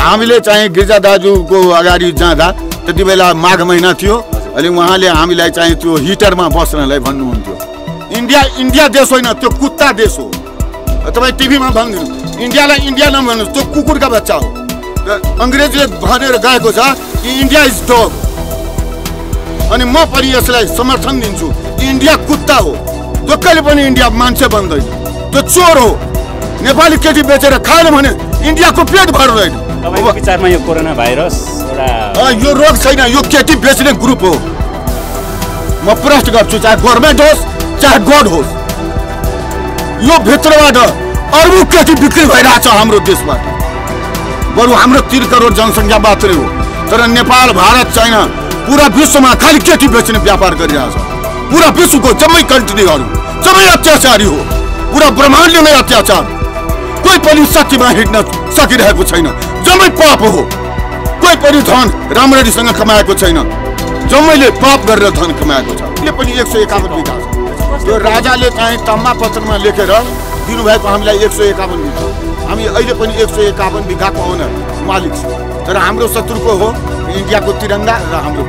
हामीले चाहिँ गिर्जा दाजुको अगाडि जाँदा त्यति बेला माघ महिना थियो अनि उहाँले हामीलाई चाहिँ त्यो हिटरमा बस्नलाई भन्नुहुन्थ्यो इन्डिया इन्डिया देश होइन त्यो कुत्ता देश हो तपाईँ टिभीमा भनिदिनु इन्डियालाई इन्डिया नभन्नु त्यो कुकुरका बच्चा हो र अङ्ग्रेजले भनेर गएको छ कि इन्डिया इज डग अनि म पनि यसलाई समर्थन दिन्छु इन्डिया कुत्ता हो जो कहिले पनि इन्डिया मान्छे बन्दैन त्यो चोर हो नेपाली केटी बेचेर खाएन भने इन्डियाको पेट भएर रहेन विचारमा यो कोरोना भाइरस एउटा यो रोग छैन यो केटी बेच्ने ग्रुप हो म प्रश्न गर्छु चाहे गभर्मेन्ट होस् चाहे गड होस् यो भित्रबाट अरू केटी बिक्री भइरहेछ हाम्रो देशबाट बरु हाम्रो तिन करोड जनसङ्ख्या मात्रै हो तर नेपाल भारत चाइना पुरा विश्वमा खालि केटी बेच्ने व्यापार गरिरहेछ पुरा विश्वको जम्मै कन्ट्रीहरू जम्मै अत्याचारी हो पुरा ब्रह्माण्डले नै अत्याचार कोही पनि सत्यमा हिँड्न सकिरहेको छैन जम्मै पाप हो कोही पनि धन राम्ररीसँग कमाएको छैन जम्मैले पाप गरेर धन कमाएको छ त्यसले पनि एक सय एकाउन्न बिघा छ यो राजाले चाहिँ तम्मा पत्रमा लेखेर दिनुभएको हामीलाई एक सय एकाउन्न बिघा हामी अहिले पनि एक सय एकाउन्न बिघाको ओनर मालिक छ तर हाम्रो शत्रुको हो इन्डियाको तिरङ्गा र हाम्रो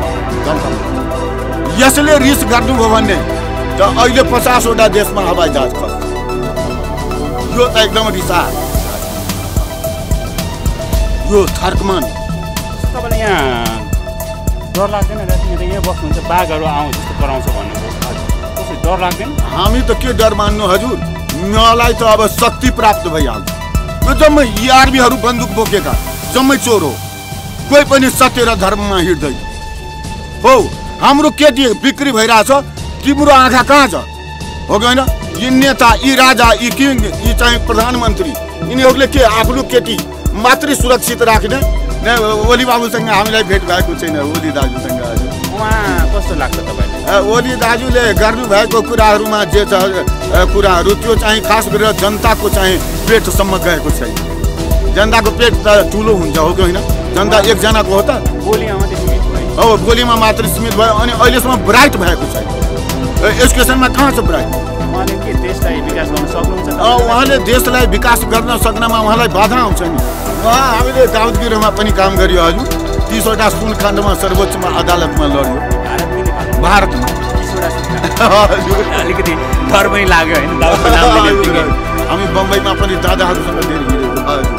यसले रिस गर्नुभयो भने त अहिले पचासवटा देशमा हवाई जहाज छ यो त एकदम रिसा यो थर्कमान तपाईँलाई यहाँ डर लाग्दैन राति यहाँ बस्नुहुन्छ बाघहरू आउँ जस्तो कराउँछ भन्नुभयो डर लाग्दैन हामी त के डर मान्नु हजुर मलाई त अब शक्ति प्राप्त भइहाल्छ यो जम्मै आर्मीहरू e बन्दुक बोकेका जम्मै चोर हो कोही पनि सत्य र धर्ममा हिँड्दैन हो हाम्रो केटी बिक्री भइरहेछ तिम्रो आँखा कहाँ छ हो कि होइन यी नेता यी राजा यी किङ यी चाहिँ प्रधानमन्त्री यिनीहरूले के आफ्नो केटी मात्रै सुरक्षित राख्ने ओली बाबुसँग हामीलाई भेट भएको छैन ओली दाजुसँग कस्तो लाग्छ ओली दाजुले गर्नुभएको कुराहरूमा जे छ कुराहरू त्यो चाहिँ खास गरेर जनताको चाहिँ पेटसम्म गएको छैन जनताको पेट त ठुलो हुन्छ हो कि होइन जनता एकजनाको हो त हो बोलीमा मात्रै सीमित भयो अनि अहिलेसम्म ब्राइट भएको छैन एजुकेसनमा कहाँ छ ब्राइट उहाँले देशलाई विकास गर्न सक्नमा उहाँलाई बाधा आउँछ नि उहाँ हामीले दाउदगिरीमा पनि काम गरियो हजुर तिसवटा सुनकाण्डमा सर्वोच्चमा अदालतमा लड्यो भारतमा अलिकति डर पनि लाग्यो होइन हामी बम्बईमा पनि दादाहरूसँग धेरै हजुर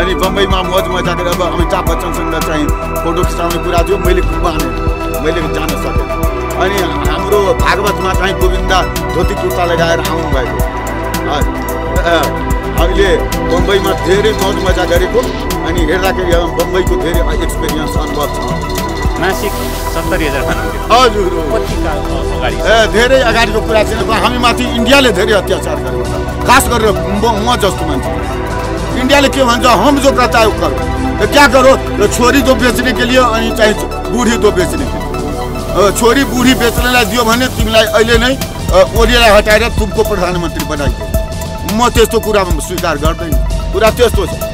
अनि बम्बईमा मौज मजा गरेर अब अमिताभ बच्चनसँग चाहिँ फोटो खिचाउने कुरा थियो मैले घुम्न मैले जान सकेँ अनि हाम्रो भागवतमा चाहिँ गोविन्द धोती कुर्ता लगाएर आउनुभएको अहिले बम्बईमा धेरै मौज मजा गरेको अनि हेर्दाखेरि बम्बईको धेरै एक्सपिरियन्स अनुभव छ मासिक सत्तरी हजार हजुर ए धेरै अगाडिको कुरा छैन हामी माथि इन्डियाले धेरै अत्याचार गरेको छ खास गरेर म जस्तो मान्छे इन्डियाले के भन्छ हम जो प्रचार गरो क्या गरो र छोरी जो बेच्नेको के लिए अनि चाहिँ बुढी जो बेच्नेको छोरी बुढी बेच्नेलाई दियो भने तिमीलाई अहिले नै ओलीलाई हटाएर तुमको प्रधानमन्त्री बनाइदियो म त्यस्तो कुरामा स्वीकार गर्दैन कुरा त्यस्तो छ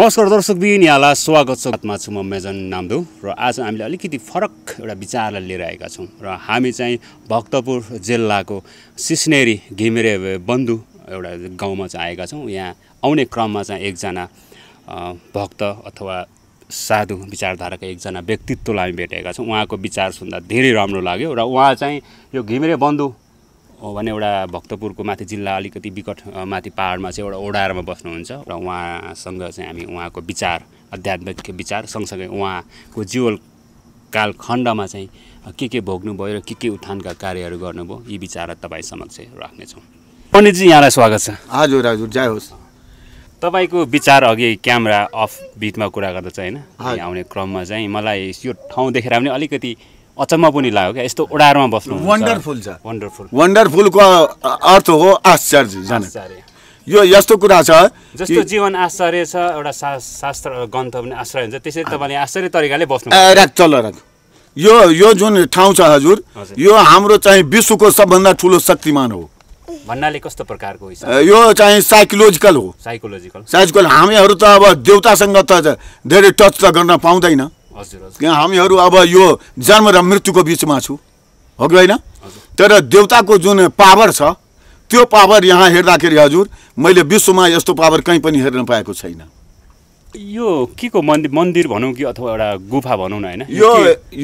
नमस्कार दर्शक बिन यहाँलाई स्वागत छमा छु म मेजन नाम्दो र आज हामीले अलिकति फरक एउटा विचारलाई लिएर आएका छौँ र हामी चाहिँ भक्तपुर जिल्लाको सिस्नेरी घिमिरे बन्धु एउटा गाउँमा चाहिँ आएका छौँ यहाँ आउने क्रममा चाहिँ एकजना भक्त अथवा साधु विचारधाराका एकजना व्यक्तित्वलाई हामी भेटेका छौँ उहाँको विचार सुन्दा धेरै राम्रो लाग्यो र उहाँ चाहिँ यो घिमिरे बन्धु भने एउटा भक्तपुरको माथि जिल्ला अलिकति विकट माथि पाहाडमा चाहिँ एउटा ओडारमा बस्नुहुन्छ र उहाँसँग चाहिँ हामी उहाँको विचार आध्यात्मिक विचार सँगसँगै उहाँको जीवन कालखण्डमा चाहिँ के के भोग्नुभयो र के के उत्थानका कार्यहरू गर्नुभयो यी विचार तपाईँ समक्ष राख्नेछौँ पण्डितजी यहाँलाई स्वागत छ हजुर हजुर जय होस् तपाईँको विचार अघि क्यामेरा अफ बिटमा कुरा गर्दा चाहिँ होइन आउने क्रममा चाहिँ मलाई यो ठाउँ देखेर पनि अलिकति अचम्म पनि लाग्यो क्या यस्तो ओडारमा बस्नु वन्डरफुल छ वन्डरफुल वन्डरफुलको अर्थ हो आश्चर्य यो यस्तो कुरा छ जस्तो जीवन आश्चर्य छ एउटा शास्त्र ग्रन्थ पनि आश्रय हुन्छ त्यसरी तपाईँले आश्चर्य तरिकाले बस्नु चल यो यो जुन ठाउँ छ हजुर यो हाम्रो चाहिँ विश्वको सबभन्दा ठुलो शक्तिमान हो भन्नाले कस्तो प्रकारको यो चाहिँ साइकोलोजिकल हो साइकोलोजिकल साइकोलोजिकल हामीहरू त अब देउतासँग त धेरै टच त गर्न पाउँदैन यहाँ हामीहरू अब यो जन्म र मृत्युको बिचमा छु हो कि होइन तर देउताको जुन पावर छ त्यो पावर यहाँ हेर्दाखेरि हजुर मैले विश्वमा यस्तो पावर कहीँ पनि हेर्न पाएको छैन यो के को मन्दिर मन्दिर भनौँ कि अथवा एउटा गुफा भनौँ न होइन यो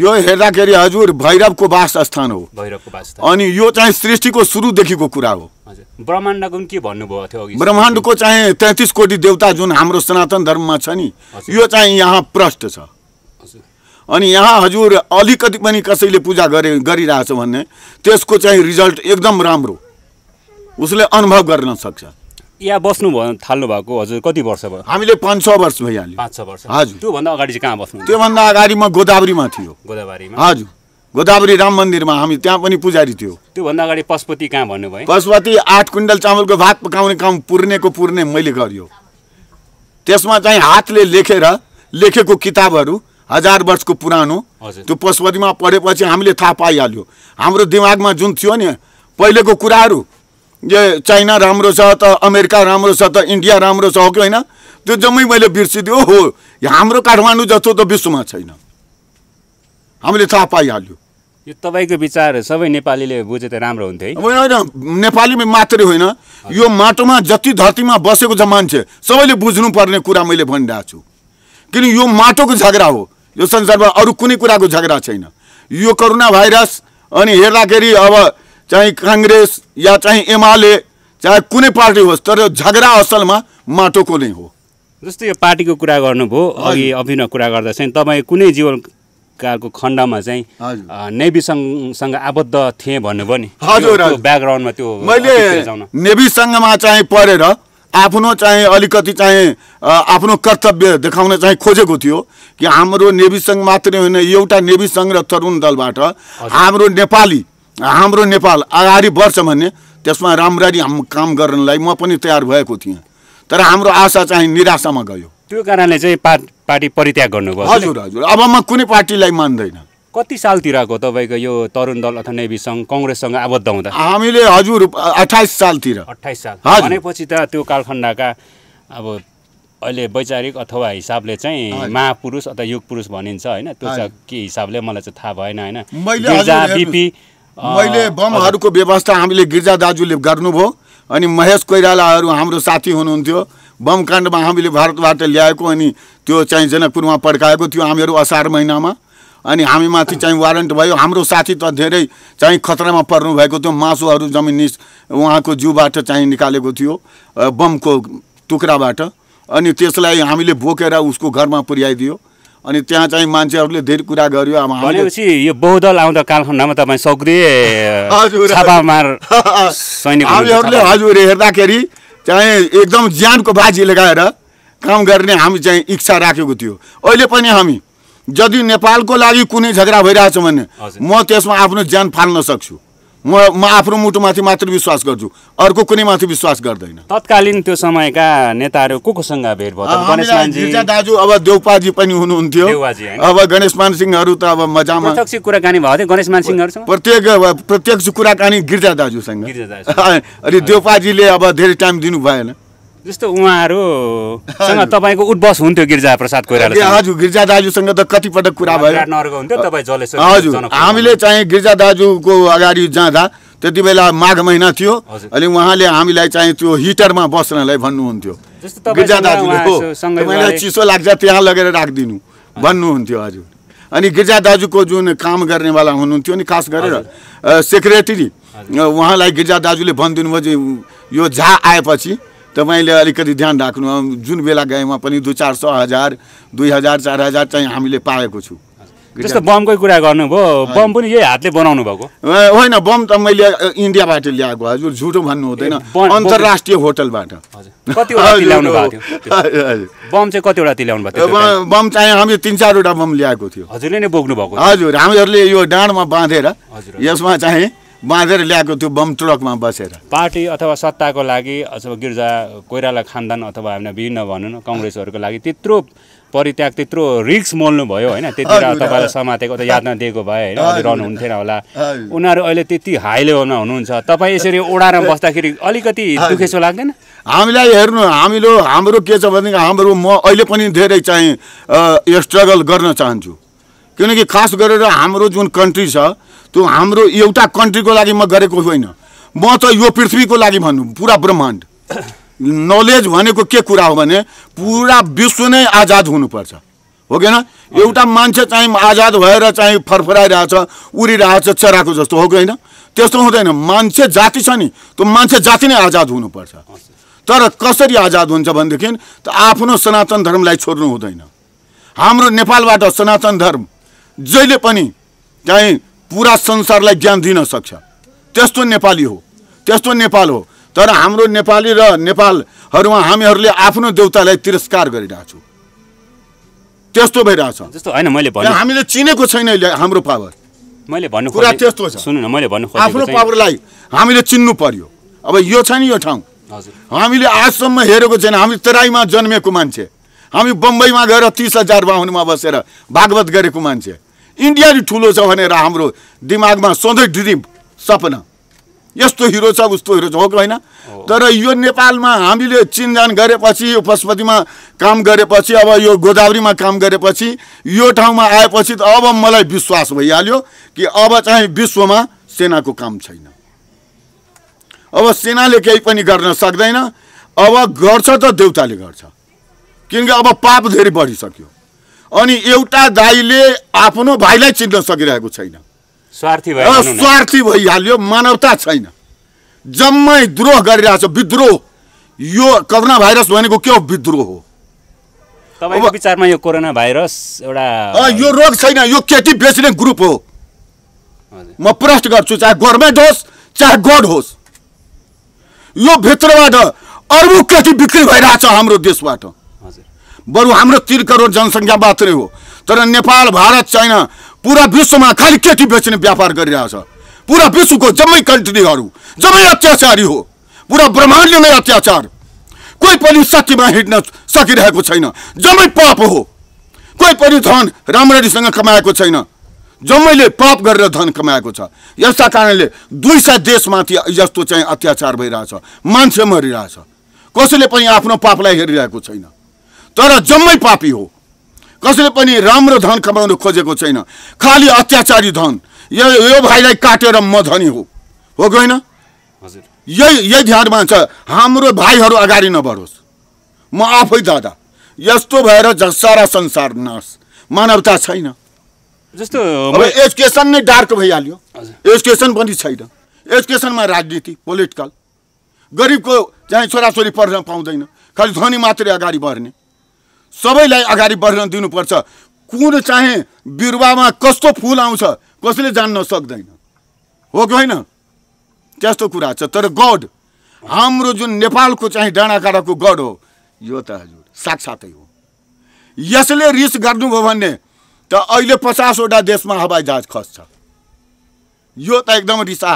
यो हेर्दाखेरि हजुर भैरवको वास स्थान हो भैरवको वास अनि यो चाहिँ सृष्टिको सुरुदेखिको कुरा हो ब्रह्माण्डको के भन्नुभयो थियो ब्रह्माण्डको चाहिँ तेत्तिस कोटी देवता जुन हाम्रो सनातन धर्ममा छ नि यो चाहिँ यहाँ प्रष्ट छ अनि यहाँ हजुर अलिकति पनि कसैले पूजा गरे गरिरहेछ भने त्यसको चाहिँ रिजल्ट एकदम राम्रो उसले अनुभव गर्न सक्छ यहाँ बस्नु भयो थाल्नु भएको हजुर कति वर्ष भयो हामीले पाँच छ वर्ष भइहाल्यो पाँच छ वर्ष हजुर त्योभन्दा अगाडि चाहिँ कहाँ बस्नु त्योभन्दा अगाडि म गोदावरीमा थियो गोदावरीमा हजुर गोदावरी राम मन्दिरमा हामी त्यहाँ पनि पुजारी थियो त्योभन्दा अगाडि पशुपति कहाँ भन्नुभयो पशुपति आठ क्विन्टल चामलको भात पकाउने काम पुर्नेको पुर्ने मैले गरियो त्यसमा चाहिँ हातले लेखेर लेखेको किताबहरू हजार वर्षको पुरानो त्यो पशुपतिमा पढेपछि हामीले थाहा पाइहाल्यो हाम्रो दिमागमा जुन थियो नि पहिलेको कुराहरू यो चाइना राम्रो छ त अमेरिका राम्रो छ त इन्डिया राम्रो छ हो कि होइन त्यो जम्मै मैले बिर्सिदियो हो हाम्रो काठमाडौँ जस्तो त विश्वमा छैन हामीले थाहा पाइहाल्यो यो तपाईँको विचार सबै नेपालीले बुझे त राम्रो हुन्थ्यो है होइन नेपालीमा मात्रै होइन यो माटोमा जति धरतीमा बसेको छ मान्छे सबैले बुझ्नुपर्ने कुरा मैले भनिरहेको छु किन यो माटोको झगडा हो यो संसारमा अरू कुनै कुराको झगडा छैन यो कोरोना भाइरस अनि हेर्दाखेरि अब चाहिँ काङ्ग्रेस या चाहिँ एमाले चाहे कुनै पार्टी होस् तर झगडा असलमा माटोको नै हो जस्तो यो पार्टीको कुरा गर्नुभयो अघि अभिनव कुरा गर्दा चाहिँ तपाईँ कुनै जीवन कालको खण्डमा चाहिँ सङ्घसँग आबद्ध थिएँ भन्नुभयो नि हजुर ब्याकग्राउन्डमा त्यो मैले नेभीसँगमा चाहिँ पढेर आफ्नो चाहिँ अलिकति चाहिँ आफ्नो कर्तव्य देखाउन चाहिँ खोजेको थियो कि हाम्रो नेभी सङ्घ मात्रै होइन एउटा नेभी सङ्घ र तरुण दलबाट हाम्रो नेपाली हाम्रो नेपाल अगाडि बढ्छ भने त्यसमा राम्ररी हाम काम गर्नलाई म पनि तयार भएको थिएँ तर हाम्रो आशा चाहिँ निराशामा गयो त्यो कारणले चाहिँ पार्टी परित्याग गर्नुभयो हजुर हजुर अब म कुनै पार्टीलाई मान्दैन कति सालतिरको तपाईँको यो तरुण दल अथवा नेभीसँग सङ्घ कङ्ग्रेससँग आबद्ध हुँदा हामीले हजुर अठाइस सालतिर अठाइस साल भनेपछि त त्यो कालखण्डका अब अहिले वैचारिक अथवा हिसाबले चाहिँ महापुरुष अथवा युग पुरुष भनिन्छ होइन त्यो चाहिँ के हिसाबले मलाई चाहिँ थाहा भएन होइन मैले बमहरूको व्यवस्था हामीले गिर्जा दाजुले गर्नुभयो अनि महेश कोइरालाहरू हाम्रो साथी हुनुहुन्थ्यो बम काण्डमा हामीले भारतबाट ल्याएको अनि त्यो चाहिँ जनकपुरमा पड्काएको थियो हामीहरू असार महिनामा अनि हामीमाथि चाहिँ वारेन्ट भयो हाम्रो साथी त धेरै चाहिँ खतरामा पर्नु भएको थियो मासुहरू जमिन निस् उहाँको जिउबाट चाहिँ निकालेको थियो बमको टुक्राबाट अनि त्यसलाई हामीले बोकेर उसको घरमा पुर्याइदियो अनि त्यहाँ चाहिँ मान्छेहरूले धेरै कुरा गर्यो भनेपछि यो बहुदल आउँदा कालखण्डमा तपाईँ सक्रिय हामीहरूले हजुर हेर्दाखेरि चाहिँ एकदम ज्यानको बाजी लगाएर काम गर्ने हामी चाहिँ इच्छा राखेको थियो अहिले पनि हामी यदि नेपालको लागि कुनै झगडा भइरहेछ भने म त्यसमा आफ्नो ज्यान फाल्न सक्छु म म आफ्नो मुटुमाथि मात्र विश्वास गर्छु अर्को माथि विश्वास गर्दैन तत्कालीन त्यो समयका नेताहरू को कोसँग भेट भयो दाजु अब देउपाजी पनि हुनुहुन्थ्यो अब गणेशमान सिंहहरू त अब मजामा प्रत्यक्ष कुराकानी भएको थियो गणेशमान सिंहहरू प्रत्येक प्रत्यक्ष कुराकानी गिर्जा दाजुसँग अनि देउपाजीले अब धेरै टाइम दिनु भएन जस्तो उहाँहरूसँग तपाईँको उठबस हुन्थ्यो गिरिजा प्रसाद कोइराला हजुर गिरिजा दाजुसँग त कतिपटक कुरा भयो हजुर हामीले चाहिँ गिरिजा दाजुको अगाडि जाँदा त्यति बेला माघ महिना थियो अनि उहाँले हामीलाई चाहिँ त्यो हिटरमा बस्नलाई भन्नुहुन्थ्यो गिरिजा दाजुले हो मैले चिसो लाग्छ त्यहाँ लगेर राखिदिनु भन्नुहुन्थ्यो हजुर अनि गिरिजा दाजुको जुन काम गर्नेवाला हुनुहुन्थ्यो नि खास गरेर सेक्रेटरी उहाँलाई गिरिजा दाजुले भनिदिनु भयो यो झा आएपछि तपाईँले अलिकति ध्यान राख्नु जुन बेला गएमा पनि दुई चार सौ हजार दुई हजार चार हजार चाहिँ हामीले पाएको छु जस्तो बमकै कुरा गर्नुभयो बम पनि यही हातले बनाउनु भएको होइन बम त मैले इन्डियाबाट ल्याएको हजुर झुटो भन्नु हुँदैन अन्तर्राष्ट्रिय होटलबाट बम चाहिँ कतिवटा ल्याउनु भएको बम चाहिँ हामीले तिन चारवटा बम ल्याएको थियो हजुरले नै बोक्नु भएको हजुर हामीहरूले यो डाँडमा बाँधेर यसमा चाहिँ बाँधेर ल्याएको त्यो बम ट्रकमा बसेर पार्टी अथवा सत्ताको लागि अथवा गिर्जा कोइराला खानदान अथवा होइन विभिन्न भनौँ न कङ्ग्रेसहरूको लागि त्यत्रो परित्याग त्यत्रो रिक्स मोल्नु भयो होइन बेला तपाईँलाई समातेको त यातना दिएको भए होइन रहनुहुन्थेन होला उनीहरू अहिले त्यति हाई लेभलमा हुनुहुन्छ तपाईँ यसरी ओडाएर बस्दाखेरि अलिकति दुखेसो लाग्दैन हामीलाई हेर्नु हामीलो हाम्रो के छ भनेदेखि हाम्रो म अहिले पनि धेरै चाहिँ स्ट्रगल गर्न चाहन्छु किनकि खास गरेर हाम्रो जुन कन्ट्री छ त्यो हाम्रो एउटा कन्ट्रीको लागि म गरेको होइन म त यो पृथ्वीको लागि भन्नु पुरा ब्रह्माण्ड नलेज भनेको के कुरा हो भने पुरा विश्व नै आजाद हुनुपर्छ हो कि एउटा मान्छे चाहिँ आजाद भएर चाहिँ फरफराइरहेछ उडिरहेछ चराको जस्तो हो कि होइन त्यस्तो हुँदैन मान्छे जाति छ नि त्यो मान्छे जाति नै आजाद हुनुपर्छ तर कसरी आजाद हुन्छ भनेदेखि त आफ्नो सनातन धर्मलाई छोड्नु हुँदैन हाम्रो नेपालबाट सनातन धर्म जहिले पनि चाहिँ पुरा संसारलाई ज्ञान दिन सक्छ त्यस्तो नेपाली हो त्यस्तो नेपाल हो तर हाम्रो नेपाली र नेपालहरूमा हामीहरूले आफ्नो देउतालाई तिरस्कार गरिरहेछौँ त्यस्तो भइरहेछ जस्तो होइन मैले हामीले चिनेको छैन हाम्रो पावर मैले भन्नु कुरा त्यस्तो छ सुन्नु न मैले भन्नु आफ्नो पावरलाई हामीले चिन्नु पर्यो अब यो छ नि यो ठाउँ हामीले आजसम्म हेरेको छैन हामी तराईमा जन्मेको मान्छे हामी बम्बईमा गएर तिस हजार बाहुनमा बसेर भागवत गरेको मान्छे इन्डिया नै ठुलो छ भनेर हाम्रो दिमागमा सधैँ ड्रिम सपना यस्तो हिरो छ उस्तो हिरो छ हो कि होइन तर यो नेपालमा हामीले चिनजान गरेपछि यो पशुपतिमा काम गरेपछि अब यो गोदावरीमा काम गरेपछि यो ठाउँमा आएपछि त अब मलाई विश्वास भइहाल्यो कि अब चाहिँ विश्वमा सेनाको काम छैन अब सेनाले केही पनि गर्न सक्दैन अब गर्छ त देउताले गर्छ किनकि अब पाप धेरै बढिसक्यो अनि एउटा दाईले आफ्नो भाइलाई चिन्न सकिरहेको छैन स्वार्थी स्वार्थी भइहाल्यो मानवता छैन जम्मै द्रोह गरिरहेछ विद्रोह यो कोरोना भाइरस भनेको के हो विद्रोह हो तपाईँको विचारमा यो कोरोना भाइरस एउटा यो रोग छैन यो केटी बेच्ने ग्रुप हो म प्रश्न गर्छु चाहे गभर्मेन्ट होस् चाहे गड होस् यो भित्रबाट अरू केटी बिक्री भइरहेछ हाम्रो देशबाट बरु हाम्रो तिन करोड जनसङ्ख्या मात्रै हो तर नेपाल भारत चाइना पुरा विश्वमा खालि केटी बेच्ने व्यापार गरिरहेछ पुरा विश्वको जम्मै कन्ट्रीहरू जम्मै अत्याचारी हो पुरा ब्रह्माण्ड नै अत्याचार कोही पनि सत्यमा हिँड्न सकिरहेको छैन जम्मै पाप हो कोही पनि धन राम्ररीसँग कमाएको छैन जम्मैले पाप गरेर धन कमाएको छ यसका कारणले दुई सय देशमाथि यस्तो चाहिँ अत्याचार भइरहेछ मान्छे मरिरहेछ कसैले पनि आफ्नो पापलाई हेरिरहेको छैन तर जम्मै पापी हो कसैले पनि राम्रो धन कमाउन खोजेको छैन खालि अत्याचारी धन यो यो भाइलाई काटेर म धनी हो हो गएन यही यही ध्यानमा छ हाम्रो भाइहरू अगाडि नबढोस् म आफै दादा यस्तो भएर सारा संसार नाश मानवता छैन जस्तो एजुकेसन नै डार्क भइहाल्यो एजुकेसन पनि छैन एजुकेसनमा राजनीति पोलिटिकल गरिबको चाहिँ छोराछोरी पढ्न पाउँदैन खालि धनी मात्रै अगाडि बढ्ने सबैलाई अगाडि बढ्न दिनुपर्छ कुन चाहे बिरुवामा कस्तो फुल आउँछ कसैले जान्न सक्दैन हो कि होइन त्यस्तो कुरा छ तर गड हाम्रो जुन नेपालको चाहिँ डाँडाकाँडाको गड हो यो त हजुर साक्षातै हो यसले रिस गर्नुभयो भने त अहिले पचासवटा देशमा हवाई जहाज खस्छ यो त एकदम रिसा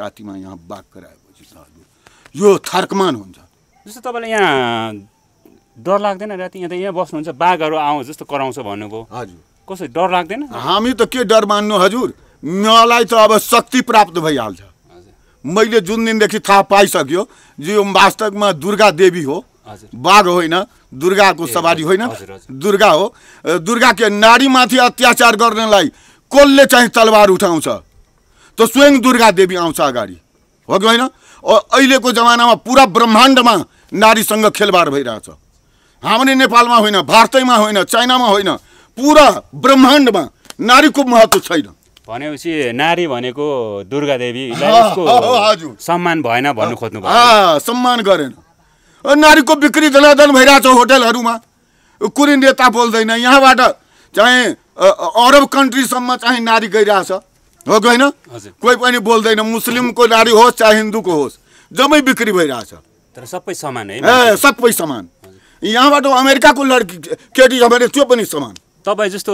रातिमा यहाँ बाघ गराएपछि यो थर्कमान हुन्छ जस्तो तपाईँले यहाँ डर लाग्दैन राति यहाँ त यहाँ बस्नुहुन्छ बाघहरू आउँ जस्तो कराउँछ भन्नुभयो हजुर कसरी डर लाग्दैन हामी त के डर मान्नु हजुर मलाई त अब शक्ति प्राप्त भइहाल्छ मैले जुन दिनदेखि थाहा पाइसक्यो जो वास्तवमा दुर्गा देवी हो बाघ होइन दुर्गाको सवारी होइन दुर्गा हो दुर्गा के नारीमाथि अत्याचार गर्नलाई कसले चाहिँ तलवार उठाउँछ त स्वयं दुर्गा देवी आउँछ अगाडि हो कि होइन अहिलेको जमानामा पुरा ब्रह्माण्डमा नारीसँग खेलबार भइरहेछ हाम्रो नेपालमा होइन भारतैमा होइन चाइनामा होइन पुरा ब्रह्माण्डमा नारीको महत्त्व छैन भनेपछि नारी भनेको दुर्गा देवी सम्मान भएन भन्नु खोज्नु सम्मान गरेन नारीको बिक्री धनाधन भइरहेछ होटेलहरूमा कुनै नेता बोल्दैन यहाँबाट चाहिँ अरब कन्ट्रीसम्म चाहिँ नारी गइरहेछ हो गएन कोही पनि बोल्दैन मुस्लिमको नारी होस् चाहे हिन्दूको होस् जम्मै बिक्री भइरहेछ तर सबै समान है सबै समान यहाँबाट अमेरिकाको लड्की केटी छ भने त्यो पनि समान तपाईँ जस्तो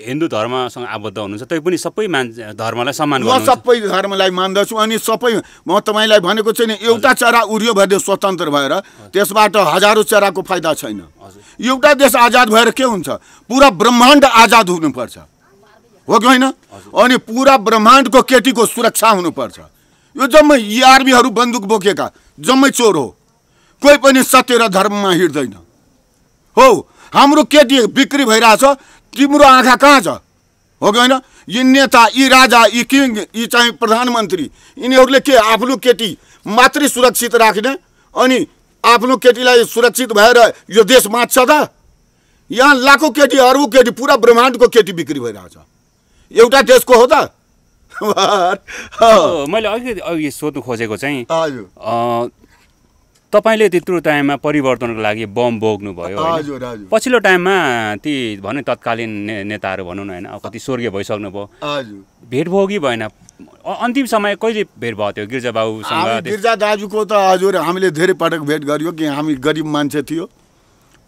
हिन्दू धर्मसँग आबद्ध हुनुहुन्छ तै पनि सबै मान धर्मलाई सम्मान म सबै धर्मलाई मान्दछु अनि सबै म तपाईँलाई भनेको छैन एउटा चरा उर्यो भने स्वतन्त्र भएर त्यसबाट हजारौँ चराको फाइदा छैन एउटा देश आजाद भएर के हुन्छ पुरा ब्रह्माण्ड आजाद हुनुपर्छ हो कि होइन अनि पुरा ब्रह्माण्डको केटीको सुरक्षा हुनुपर्छ यो जम्मै यी आर्मीहरू बन्दुक बोकेका जम्मै चोर हो कोही पनि सत्य र धर्ममा हिँड्दैन हो हाम्रो केटी बिक्री भइरहेछ तिम्रो आँखा कहाँ छ हो कि होइन यी नेता यी राजा यी किङ यी चाहिँ प्रधानमन्त्री यिनीहरूले के आफ्नो केटी मात्र सुरक्षित राख्ने अनि आफ्नो केटीलाई सुरक्षित भएर यो देश बाँच्छ त यहाँ लाखौँ केटी अरू केटी पुरा ब्रह्माण्डको केटी बिक्री भइरहेछ एउटा देशको हो त oh. मैले अलिकति अघि सोध्नु खोजेको चाहिँ तपाईँले त्यत्रो टाइममा परिवर्तनको लागि बम बोक्नुभयो पछिल्लो टाइममा ती भनौँ तत्कालीन ने नेताहरू भनौँ न होइन कति स्वर्गीय भइसक्नु भयो भेट भयो भएन अन्तिम समय कहिले भेट भयो त्यो गिर्जा बाबुसँग गिर्जा दाजुको त हजुर हामीले धेरै पटक भेट गऱ्यो कि हामी गरिब मान्छे थियो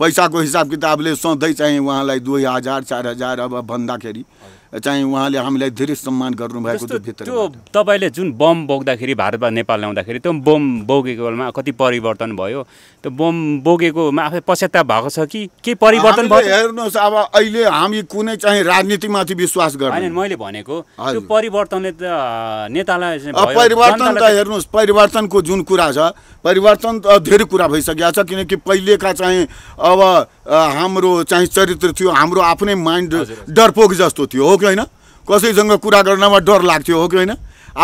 पैसाको हिसाब किताबले सधैँ चाहिँ उहाँलाई दुई हजार चार हजार अब भन्दाखेरि चाहिँ उहाँले हामीलाई धेरै सम्मान गर्नुभएको त्यो तपाईँले जुन बम बोक्दाखेरि भारतबाट नेपाल ल्याउँदाखेरि त्यो बम बेलामा कति परिवर्तन भयो त्यो बम बोकेकोमा आफै पश्चाताप भएको छ कि के परिवर्तन भयो हेर्नुहोस् अब अहिले हामी कुनै चाहिँ राजनीतिमाथि विश्वास गर्दैन मैले भनेको त्यो परिवर्तनले त नेतालाई परिवर्तन त हेर्नुहोस् परिवर्तनको जुन कुरा छ परिवर्तन त धेरै कुरा भइसकेको छ किनकि पहिलेका चाहिँ अब हाम्रो चाहिँ चरित्र थियो हाम्रो आफ्नै माइन्ड डरपोक जस्तो थियो हो कि होइन कसैसँग कुरा गर्नमा डर लाग्थ्यो हो कि होइन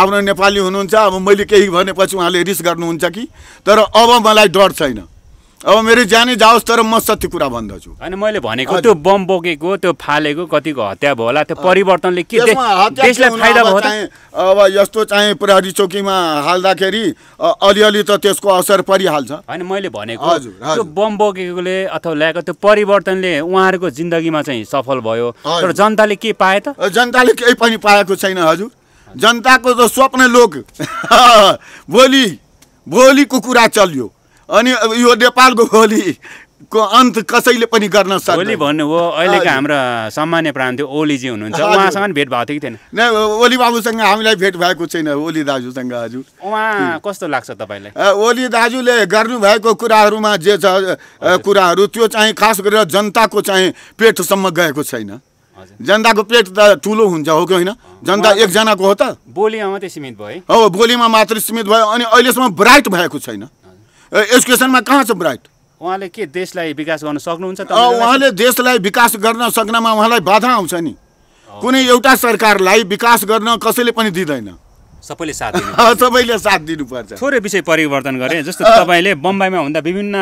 आफ्नो नेपाली हुनुहुन्छ अब मैले केही भनेपछि उहाँले रिस गर्नुहुन्छ कि तर अब मलाई डर छैन अब मेरो ज्यानै जाओस् तर म सत्य कुरा भन्दछु होइन मैले भनेको त्यो बम बोकेको त्यो फालेको कतिको हत्या भयो होला त्यो परिवर्तनले के फाइदा भयो अब यस्तो चाहिँ प्रहरी चौकीमा हाल्दाखेरि अलिअलि त त्यसको असर परिहाल्छ होइन मैले भनेको त्यो बम बोकेकोले अथवा ल्याएको त्यो परिवर्तनले उहाँहरूको जिन्दगीमा चाहिँ सफल भयो तर जनताले के पाए त जनताले केही पनि पाएको छैन हजुर जनताको त स्वप्न लोक भोलि भोलिको कुरा चल्यो अनि यो नेपालको होली को अन्त कसैले पनि गर्न सक्छ ओली भन्नु हो अहिलेको हाम्रो सामान्य प्रान्त ओलीजी हुनुहुन्छ उहाँसँग भेट भएको थियो कि थिएन नै ओली बाबुसँग हामीलाई भेट भएको छैन ओली दाजुसँग हजुर उहाँ कस्तो लाग्छ तपाईँलाई ओली दाजुले गर्नुभएको कुराहरूमा जे छ कुराहरू त्यो चाहिँ खास गरेर जनताको चाहिँ पेटसम्म गएको छैन जनताको पेट त ठुलो हुन्छ हो कि होइन जनता एकजनाको हो त बोलीमा मात्रै सीमित भयो हो बोलीमा मात्रै सीमित भयो अनि अहिलेसम्म ब्राइट भएको छैन एजुकेसनमा कहाँ छ ब्राइट उहाँले के देशलाई विकास गर्न सक्नुहुन्छ उहाँले देशलाई विकास गर्न सक्नमा उहाँलाई बाधा आउँछ नि कुनै एउटा सरकारलाई विकास गर्न कसैले पनि दिँदैन सबैले साथ सबैले साथ दिनुपर्छ थोरै विषय परिवर्तन गरे जस्तो तपाईँले बम्बईमा हुँदा विभिन्न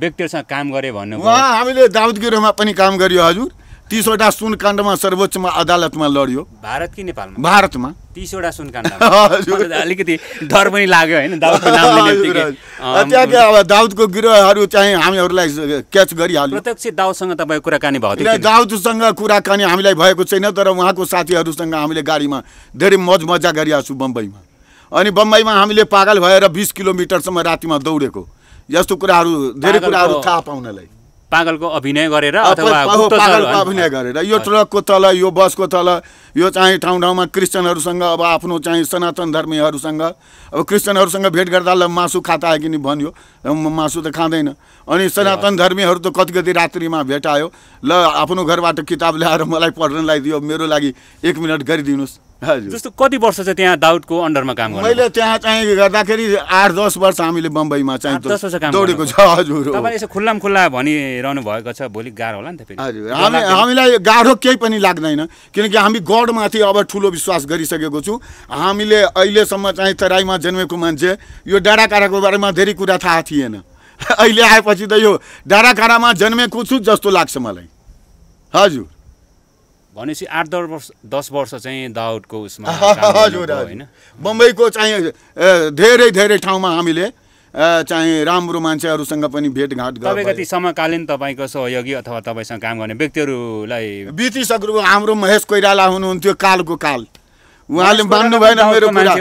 व्यक्तिहरूसँग काम गरे भन्नु हामीले दाउदगिरोमा पनि काम गरियो हजुर तिसवटा सुन काण्डमा सर्वोच्चमा अदालतमा लड्यो भारत कि नेपालमा भारतमा तिसवटा सुन काण्ड अलिकति डर पनि लाग्यो होइन त्यहाँ दाउदको गिरोहहरू चाहिँ हामीहरूलाई क्याच गरिहाल्यो प्रत्यक्ष दाउदसँग तपाईँ कुराकानी भएको दाउदसँग कुराकानी हामीलाई भएको छैन तर उहाँको साथीहरूसँग हामीले गाडीमा धेरै मज मजा गरिरहेको बम्बईमा अनि बम्बईमा हामीले पागल भएर बिस किलोमिटरसम्म रातिमा दौडेको यस्तो कुराहरू धेरै कुराहरू थाहा पाउनलाई पागलको अभिनय गरेर अथवा अभिनय गरेर यो ट्रकको तल यो बसको तल यो चाहिँ ठाउँ ठाउँमा क्रिस्चियनहरूसँग अब आफ्नो चाहिँ सनातन धर्मीहरूसँग अब क्रिस्चियनहरूसँग भेट गर्दा ल मासु खाता आयो कि भन्यो मासु त खाँदैन अनि सनातन धर्मीहरू त कति कति रात्रिमा भेटायो ल आफ्नो घरबाट किताब ल्याएर मलाई पढ्न दियो मेरो लागि एक मिनट गरिदिनुहोस् जस्तो कति वर्ष चाहिँ त्यहाँ दाउदको अन्डरमा काम मैले त्यहाँ चाहिँ गर्दाखेरि आठ दस वर्ष हामीले बम्बईमा चाहिँ दस वर्ष दौडेको छ हजुर तपाईँ यसो खुल्लाम खुल्ला भनिरहनु भएको छ भोलि गाह्रो होला नि त फेरि हामी हामीलाई गाह्रो केही पनि लाग्दैन किनकि हामी गडमाथि अब ठुलो विश्वास गरिसकेको छु हामीले अहिलेसम्म चाहिँ तराईमा जन्मेको मान्छे यो डाँडाकाँडाको बारेमा धेरै कुरा थाहा थिएन अहिले आएपछि त यो डाँडाकाँडामा जन्मेको छु जस्तो लाग्छ मलाई हजुर भनेपछि आठ दस वर्ष दस वर्ष चाहिँ दाउदको उसमा हजुर होइन बम्बईको चाहिँ धेरै धेरै ठाउँमा हामीले चाहिँ राम्रो मान्छेहरूसँग पनि भेटघाट तपाईँ कति समकालीन तपाईँको सहयोगी अथवा तपाईँसँग काम गर्ने व्यक्तिहरूलाई बितिसक्नु हाम्रो महेश कोइराला हुनुहुन्थ्यो कालको काल उहाँले मान्नु भएन मेरो कुरा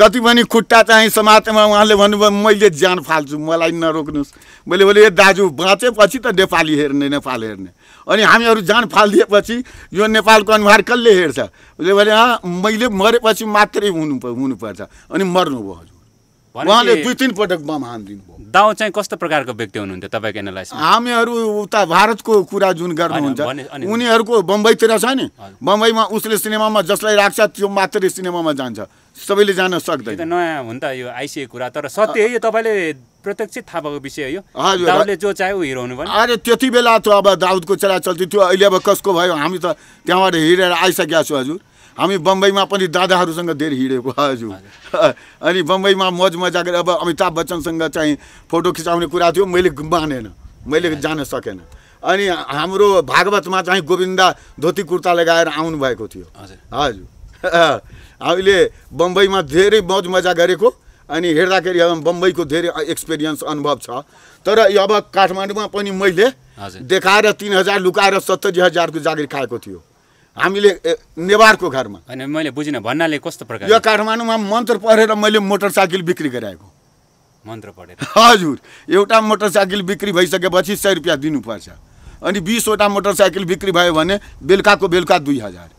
कति पनि खुट्टा चाहिँ समाजमा उहाँले भन्नुभयो मैले ज्यान फाल्छु मलाई नरोक्नुहोस् मैले बोले दाजु बाँचेपछि त नेपाली हेर्ने नेपाल हेर्ने अनि हामीहरू जान फालिदिएपछि यो नेपालको अनुहार कसले हेर्छ उसले भने मैले मरेपछि मात्रै हुनु हुनुपर्छ अनि मर्नुभयो हजुर उहाँले दुई तिन पटक बम हानिदिनु भयो दाउ चाहिँ कस्तो प्रकारको व्यक्ति हुनुहुन्थ्यो तपाईँको एनालाइस हामीहरू उता भारतको कुरा जुन गर्नुहुन्छ उनीहरूको बम्बईतिर छ नि बम्बईमा उसले सिनेमामा जसलाई राख्छ त्यो मात्रै सिनेमामा जान्छ सबैले जान सक्दैन नयाँ हुन्छ यो आइसिए कुरा तर सत्य है यो तपाईँले प्रत्यक्ष थाहा भएको विषय हो दाउदले जो चाह्यो ऊ हिरो हुनुभयो अरे त्यति बेला त अब दाउदको चरा चल्ती थियो अहिले अब कसको भयो हामी त त्यहाँबाट हिँडेर आइसकेको छौँ हजुर हामी बम्बईमा पनि दादाहरूसँग धेरै हिँडेको हजुर अनि बम्बईमा मौज मजा गरेर अब अमिताभ बच्चनसँग चाहिँ फोटो खिचाउने कुरा थियो मैले मानेन मैले जान सकेन अनि हाम्रो भागवतमा चाहिँ गोविन्दा धोती कुर्ता लगाएर आउनुभएको थियो हजुर अहिले बम्बईमा धेरै मौज मजा गरेको अनि हेर्दाखेरि अब बम्बईको धेरै एक्सपिरियन्स अनुभव छ तर अब काठमाडौँमा पनि मैले देखाएर तिन हजार लुकाएर सत्तरी हजारको जागिर खाएको थियो हामीले नेवारको घरमा मैले बुझिनँ भन्नाले कस्तो प्रकार यो काठमाडौँमा मन्त्र पढेर मैले मोटरसाइकल बिक्री गराएको मन्त्र पढेर हजुर एउटा मोटरसाइकल बिक्री भइसकेपछि सय रुपियाँ दिनुपर्छ अनि बिसवटा मोटरसाइकल बिक्री भयो भने बेलुकाको बेलुका दुई हजार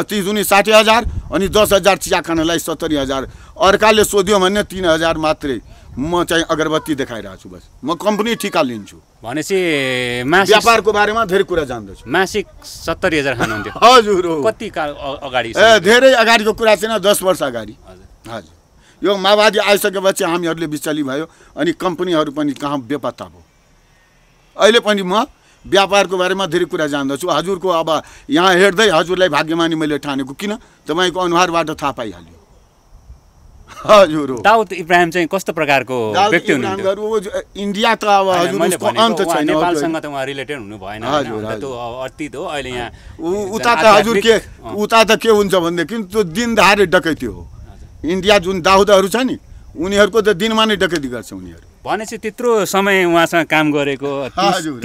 तिस दुनी साठी हजार अनि दस हजार चियाखानालाई सत्तरी हजार अर्काले सोध्यो भने तिन हजार मात्रै म चाहिँ अगरबत्ती देखाइरहेको छु बस म कम्पनी ठिका लिन्छु भनेपछि व्यापारको बारेमा धेरै कुरा जान्दछु मासिक सत्तरी हजार खानुहुन्थ्यो हजुर कति अगाडि ए धेरै अगाडिको कुरा छैन दस वर्ष अगाडि हजुर यो माओवादी आइसकेपछि हामीहरूले बिचली भयो अनि कम्पनीहरू पनि कहाँ बेपत्ता भयो अहिले पनि म व्यापारको बारेमा धेरै कुरा जान्दछु हजुरको अब यहाँ हेर्दै हजुरलाई भाग्यमानी मैले ठानेको किन तपाईँको अनुहारबाट थाहा पाइहाल्यो हजुर दाउद इब्राहिम चाहिँ कस्तो प्रकारको व्यक्ति हुनुहुन्छ इन्डिया त अब अन्त छैन नेपालसँग त उहाँ रिलेटेड हुनु भएन त्यो अतीत हो अहिले यहाँ उता त हजुर के उता त के हुन्छ भनेदेखि त्यो दिनधारे डकैती हो इन्डिया जुन दाउदहरू छ नि उनीहरूको त दिनमा नै डकैती गर्छ उनीहरू भनेपछि त्यत्रो समय उहाँसँग काम गरेको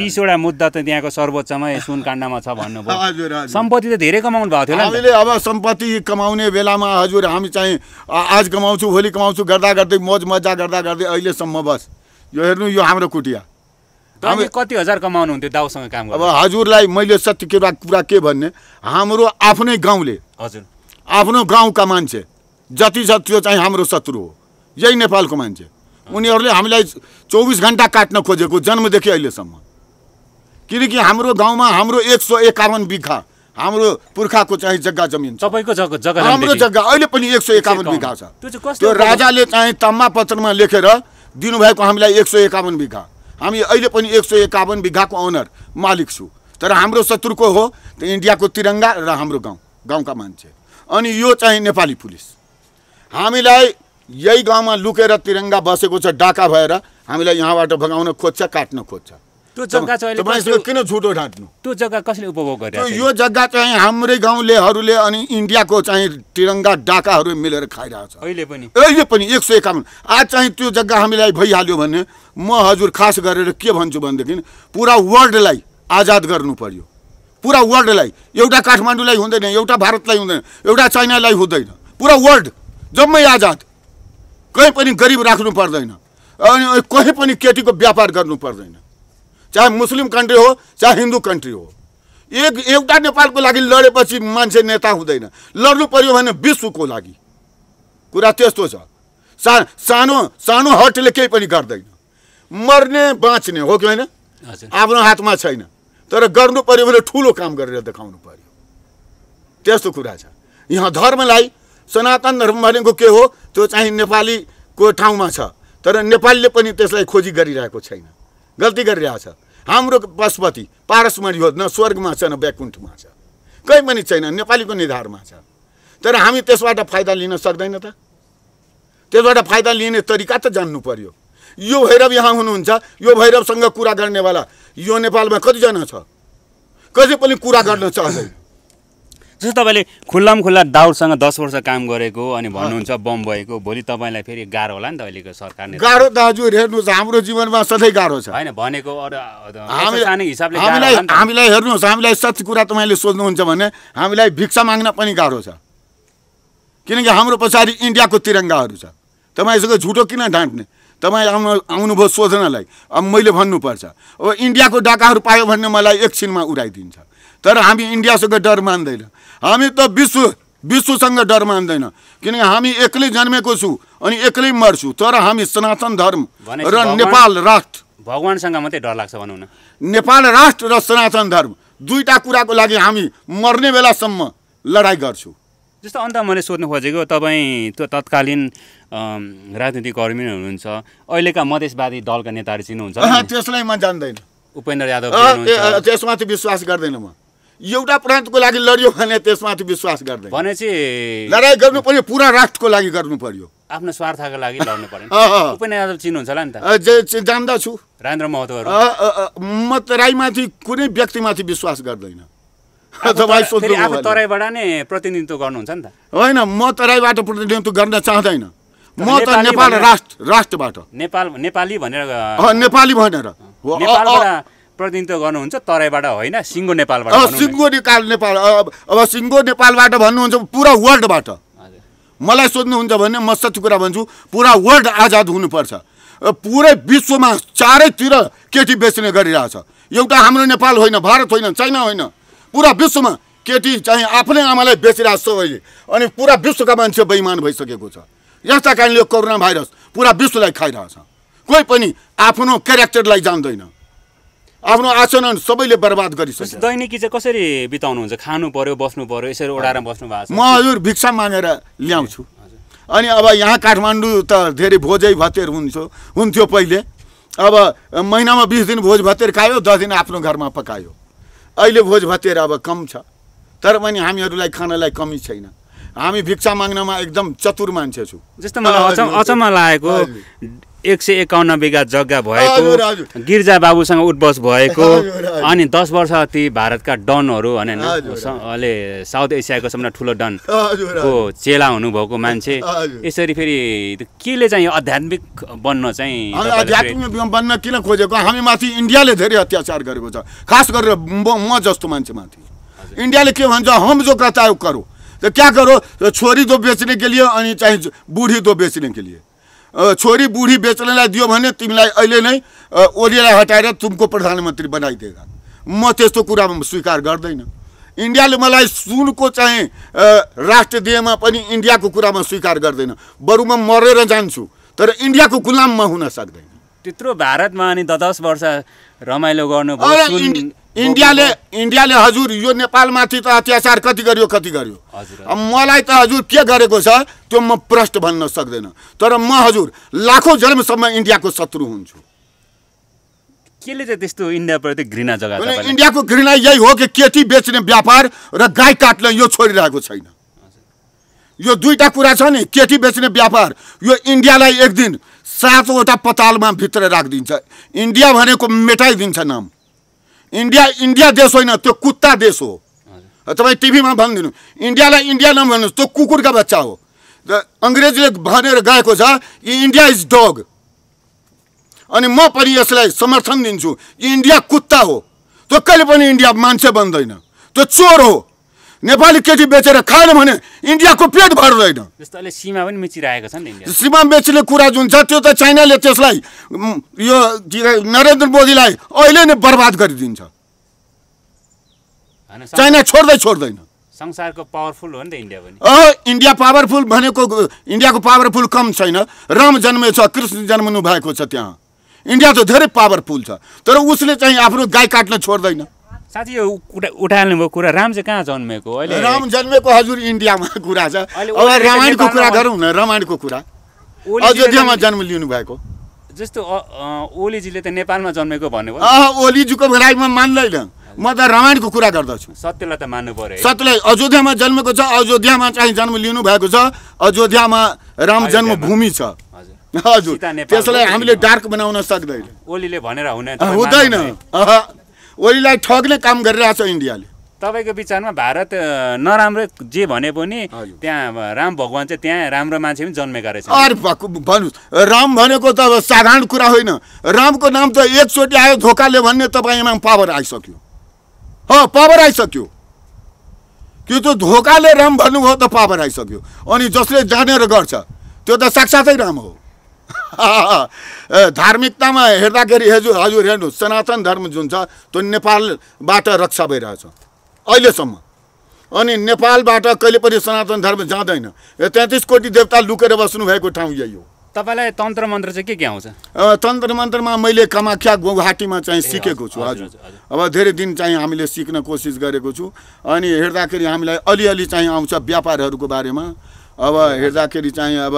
तिसवटा मुद्दा त त्यहाँको सर्वोच्चमा सुन काण्डमा छ भन्नुभयो सम्पत्ति त धेरै कमाउनु भएको थियो हामीले अब सम्पत्ति कमाउने बेलामा हजुर हामी चाहिँ आज कमाउँछु भोलि कमाउँछु गर्दा गर्दै मौज मजा गर्दा गर्दै अहिलेसम्म बस यो हेर्नु यो हाम्रो कुटिया हामी कति हजार कमाउनु हुन्थ्यो दाउसँग काम अब हजुरलाई मैले सत्य के कुरा के भन्ने हाम्रो आफ्नै गाउँले हजुर आफ्नो गाउँका मान्छे जति छ त्यो चाहिँ हाम्रो शत्रु हो यही नेपालको मान्छे उनीहरूले हामीलाई चौबिस घन्टा काट्न खोजेको जन्मदेखि अहिलेसम्म किनकि हाम्रो गाउँमा हाम्रो एक सौ एकाउन्न बिघा हाम्रो पुर्खाको चाहिँ जग्गा जमिन तपाईँको जग्गा हाम्रो जग्गा अहिले पनि एक सौ एकाउन्न बिघा छ त्यो राजाले चाहिँ तम्मा पत्रमा लेखेर दिनुभएको हामीलाई एक सौ एकाउन्न बिघा हामी अहिले पनि एक सौ एकाउन्न बिघाको ओनर मालिक छु तर हाम्रो शत्रुको हो त इन्डियाको तिरङ्गा र हाम्रो गाउँ गाउँका मान्छे अनि यो चाहिँ नेपाली पुलिस हामीलाई यही गाउँमा लुकेर तिरङ्गा बसेको छ डाका भएर हामीलाई यहाँबाट भगाउन खोज्छ काट्न खोज्छ त्यो जग्गा चाहिँ किन झुटो ढाँट्नु त्यो जग्गा कसले उपभोग गरेर यो जग्गा चाहिँ हाम्रै गाउँलेहरूले अनि इन्डियाको चाहिँ तिरङ्गा डाकाहरू मिलेर खाइरहेको छ अहिले पनि अहिले पनि एक सय एकाउन्न आज चाहिँ त्यो जग्गा हामीलाई भइहाल्यो भने म हजुर खास गरेर के भन्छु भनेदेखि पुरा वर्ल्डलाई आजाद गर्नु पर्यो पुरा वर्ल्डलाई एउटा काठमाडौँलाई हुँदैन एउटा भारतलाई हुँदैन एउटा चाइनालाई हुँदैन पुरा वर्ल्ड जम्मै आजाद कहीँ पनि गरिब राख्नु पर्दैन अनि कहीँ पनि केटीको व्यापार गर्नु पर्दैन चाहे मुस्लिम कन्ट्री हो चाहे हिन्दू कन्ट्री हो एक एउटा नेपालको लागि लडेपछि मान्छे नेता हुँदैन लड्नु पऱ्यो भने विश्वको लागि कुरा त्यस्तो छ सा सानो सानो हटले केही पनि गर्दैन मर्ने बाँच्ने हो कि होइन आफ्नो हातमा छैन तर गर्नु पऱ्यो भने ठुलो काम गरेर देखाउनु पऱ्यो त्यस्तो कुरा छ यहाँ धर्मलाई सनातन धर्म भनेको के हो त्यो चाहिँ नेपालीको ठाउँमा छ तर नेपालीले पनि त्यसलाई खोजी गरिरहेको छैन गल्ती गरिरहेछ हाम्रो पशुपति पारसमणि हो न स्वर्गमा छ न वैकुण्ठमा छ कहीँ पनि छैन नेपालीको निधारमा छ तर हामी त्यसबाट फाइदा लिन सक्दैन त त्यसबाट फाइदा लिने तरिका त जान्नु पर्यो यो भैरव यहाँ हुनुहुन्छ यो भैरवसँग कुरा गर्नेवाला यो नेपालमा कतिजना छ कसै पनि कुरा गर्न चाहँदैन जस्तो तपाईँले खुल्लाम खुल्ला दाउरसँग दस वर्ष काम गरेको अनि भन्नुहुन्छ बम भएको भोलि तपाईँलाई फेरि गाह्रो होला नि त अहिलेको सरकारले गाह्रो दाजु हेर्नुहोस् हाम्रो जीवनमा सधैँ गाह्रो छ होइन भनेको हिसाबले हामीलाई हेर्नुहोस् हामीलाई सत्य कुरा तपाईँले सोध्नुहुन्छ भने हामीलाई भिक्षा माग्न पनि गाह्रो छ किनकि हाम्रो पछाडि इन्डियाको तिरङ्गाहरू छ तपाईँसँग झुटो किन ढाँट्ने तपाईँ आउनु आउनुभयो सोध्नलाई अब मैले भन्नुपर्छ अब इन्डियाको डाकाहरू पायो भने मलाई एकछिनमा उडाइदिन्छ तर हामी इन्डियासँग डर मान्दैन हामी त विश्व विश्वसँग डर मान्दैन किनकि हामी एक्लै जन्मेको छु अनि एक्लै मर्छु तर हामी सनातन धर्म र नेपाल राष्ट्र भगवान्सँग मात्रै डर लाग्छ भनौँ न नेपाल राष्ट्र र सनातन धर्म दुईवटा कुराको लागि हामी मर्ने बेलासम्म लडाइँ गर्छु जस्तो अन्त मैले सोध्नु खोजेको तपाईँ त्यो तत्कालीन राजनीतिक कर्मी हुनुहुन्छ अहिलेका मधेसवादी दलका नेताहरू चिन्नुहुन्छ त्यसलाई म जान्दैन उपेन्द्र यादव त्यसमा चाहिँ विश्वास गर्दैन म एउटा प्रान्तको लागि लड्यो भने त्यसमाथि विश्वास गर्दैन भनेपछि लडाइँ गर्नु पर्यो पुरा राष्ट्रको लागि गर्नु पर्यो आफ्नो स्वार्थको लागि लड्नु पर्यो उपेन्द्र चिन्नुहुन्छ होला नि त जान्दछु राजेन्द्र महत्त्व म तराईमाथि कुनै व्यक्तिमाथि विश्वास गर्दैन तराईबाट नै प्रतिनिधित्व गर्नुहुन्छ नि त होइन म तराईबाट प्रतिनिधित्व गर्न चाहँदैन म त नेपाल राष्ट्र राष्ट्रबाट नेपाल नेपाली भनेर नेपाली भनेर प्रतिनिधित्व गर्नुहुन्छ तराईबाट होइन सिङ्गो नेपालबाट सिङ्गो नेपाल नेपाल अब सिङ्गो नेपालबाट भन्नुहुन्छ पुरा वर्ल्डबाट मलाई सोध्नुहुन्छ भने म सत्य कुरा भन्छु पुरा वर्ल्ड आजाद हुनुपर्छ पुरै विश्वमा चारैतिर केटी बेच्ने गरिरहेछ एउटा हाम्रो नेपाल होइन भारत होइन चाइना होइन पुरा विश्वमा केटी चाहिँ आफ्नै आमालाई बेचिरहेको छ अहिले अनि पुरा विश्वका मान्छे बैमान भइसकेको छ यस्ता कारणले यो कोरोना भाइरस पुरा विश्वलाई खाइरहेछ कोही पनि आफ्नो क्यारेक्टरलाई जान्दैन आफ्नो आचरण सबैले बर्बाद गरिसक्छ दैनिकी चाहिँ कसरी बिताउनुहुन्छ खानु पर्यो बस्नु पर्यो यसरी ओडाएर बस्नु भएको छ म हजुर भिक्षा मागेर ल्याउँछु अनि अब यहाँ काठमाडौँ त धेरै भोजै भत्तेर हुन्थ्यो हुन्थ्यो पहिले अब महिनामा बिस दिन भोज भत्तेर खायो दस दिन आफ्नो घरमा पकायो अहिले भोज भत्तेर अब कम छ तर पनि हामीहरूलाई खानलाई कमी छैन हामी भिक्षा माग्नमा एकदम चतुर मान्छे छु जस्तो मलाई अचम्म लागेको एक सय एकाउन्न बिघा जग्गा भएको गिर्जा बाबुसँग उठबस भएको अनि दस वर्ष अति भारतका डनहरू होइन अहिले साउथ एसियाको सबभन्दा ठुलो डन को चेला हुनुभएको मान्छे यसरी फेरि केले चाहिँ आध्यात्मिक बन्न चाहिँ आध्यात्मिक बन्न किन खोजेको हामी माथि इन्डियाले धेरै अत्याचार गरेको छ खास गरेर म जस्तो मान्छे माथि इन्डियाले के भन्छ हम जो कता गरौँ करो त क्या करो छोरी दो बेच्ने के लिए अनि चाहिँ बुढी दो बेच्ने के लिए छोरी बुढी बेच्नलाई दियो भने तिमीलाई अहिले नै ओलीलाई हटाएर तुमको प्रधानमन्त्री बनाइदिएगा म त्यस्तो कुरामा स्वीकार गर्दैन इन्डियाले मलाई सुनको चाहिँ राष्ट्र दिएमा पनि इन्डियाको कुरामा स्वीकार गर्दैन बरु म मरेर जान्छु तर इन्डियाको गुलाममा हुन सक्दैन त्यत्रो भारतमा अनि दस वर्ष रमाइलो गर्नु इन्डियाले इन्डियाले हजुर यो नेपालमाथि त अत्याचार कति गर्यो कति गर्यो मलाई त हजुर के गरेको छ त्यो म प्रष्ट भन्न सक्दैन तर म हजुर लाखौँ जन्मसम्म इन्डियाको शत्रु हुन्छु केले चाहिँ त्यस्तो इन्डियाप्रति घृणा जग्गा इन्डियाको घृणा यही हो कि केटी बेच्ने व्यापार र गाई काट्न यो छोडिरहेको छैन यो दुईवटा कुरा छ नि केटी बेच्ने व्यापार यो इन्डियालाई एक दिन सातवटा पतालमा भित्र राखिदिन्छ इन्डिया भनेको मेटाइदिन्छ नाम इन्डिया इन्डिया देश होइन त्यो कुत्ता देश हो तपाईँ टिभीमा भनिदिनु इन्डियालाई इन्डिया नभन्नुहोस् त्यो कुकुरका बच्चा हो र अङ्ग्रेजले भनेर गएको छ कि इन्डिया इज डग अनि म पनि यसलाई समर्थन दिन्छु कि इन्डिया कुत्ता हो त्यो कहिले पनि इन्डिया मान्छे बन्दैन त्यो चोर हो नेपाली केटी बेचेर खाएन भने इन्डियाको पेट भर्दैन सीमा पनि मिचिरहेको छ नि सीमा बेच्ने कुरा जुन छ त्यो त चाइनाले त्यसलाई यो नरेन्द्र मोदीलाई अहिले नै बर्बाद गरिदिन्छ चाइना छोड्दै छोड्दैन संसारको पावरफुल हो नि त इन्डिया पनि अँ इन्डिया पावरफुल भनेको इन्डियाको पावरफुल कम छैन राम जन्मे छ कृष्ण जन्मनु भएको छ त्यहाँ इन्डिया त धेरै पावरफुल छ तर उसले चाहिँ आफ्नो गाई काट्न छोड्दैन साथी यो कुरा उठाल्नुभयो कुरा राम चाहिँ कहाँ जन्मेको अहिले राम जन्मेको हजुर इन्डियामा कुरा छ अब रामायणको कुरा गरौँ न रामायणको कुरा अयोध्यामा जन्म लिनु भएको जस्तो ओलीजीले त नेपालमा जन्मेको भन्नुभयो ओलीजीको राईमा मान्दैन म त रामायणको कुरा गर्दछु सत्यलाई त मान्नु पर्यो सत्यलाई अयोध्यामा जन्मेको छ अयोध्यामा चाहिँ जन्म लिनु भएको छ अयोध्यामा राम जन्मभूमि छ हजुर त्यसलाई हामीले डार्क बनाउन सक्दैन ओलीले भनेर हुँदैन ओलीलाई ठग्ने काम गरिरहेछ इन्डियाले तपाईँको विचारमा भारत नराम्रो जे भने पनि त्यहाँ राम भगवान् चाहिँ त्यहाँ राम्रो मान्छे पनि जन्मेका रहेछ अरे भन्नु राम भनेको त साधारण कुरा होइन रामको नाम त एकचोटि आयो धोकाले भन्ने तपाईँमा पावर आइसक्यो हो पावर आइसक्यो त्यो त धोकाले राम भन्नुभयो त पावर आइसक्यो अनि जसले जानेर गर्छ त्यो त साक्षातै राम हो धार्मिकतामा हेर्दाखेरि हजुर हजुर हेर्नु सनातन धर्म जुन छ त्यो नेपालबाट रक्षा भइरहेछ अहिलेसम्म अनि नेपालबाट कहिले पनि सनातन धर्म जाँदैन यो तेत्तिस कोटी देवता लुकेर बस्नुभएको ठाउँ यही हो तपाईँलाई तन्त्र मन्त्र चाहिँ के के आउँछ तन्त्र मन्त्रमा मैले कामाख्या गुवाहाटीमा चाहिँ सिकेको छु हजुर अब धेरै दिन चाहिँ हामीले सिक्न कोसिस गरेको छु अनि हेर्दाखेरि हामीलाई अलिअलि चाहिँ आउँछ व्यापारहरूको बारेमा अब हेर्दाखेरि चाहिँ अब